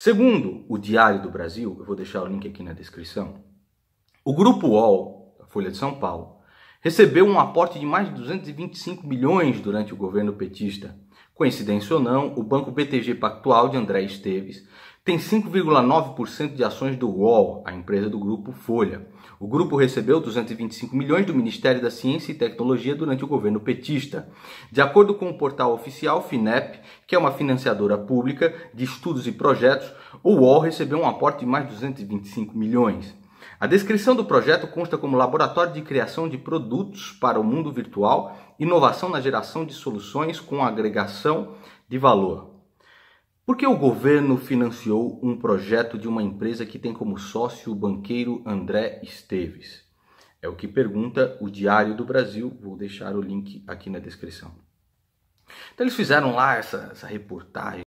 Segundo o Diário do Brasil, eu vou deixar o link aqui na descrição, o Grupo UOL, a Folha de São Paulo, recebeu um aporte de mais de 225 milhões durante o governo petista. Coincidência ou não, o Banco BTG Pactual de André Esteves tem 5,9% de ações do UOL, a empresa do grupo Folha. O grupo recebeu 225 milhões do Ministério da Ciência e Tecnologia durante o governo petista. De acordo com o portal oficial FINEP, que é uma financiadora pública de estudos e projetos, o UOL recebeu um aporte de mais de 225 milhões. A descrição do projeto consta como laboratório de criação de produtos para o mundo virtual, inovação na geração de soluções com agregação de valor. Por que o governo financiou um projeto de uma empresa que tem como sócio o banqueiro André Esteves? É o que pergunta o Diário do Brasil. Vou deixar o link aqui na descrição. Então eles fizeram lá essa, essa reportagem.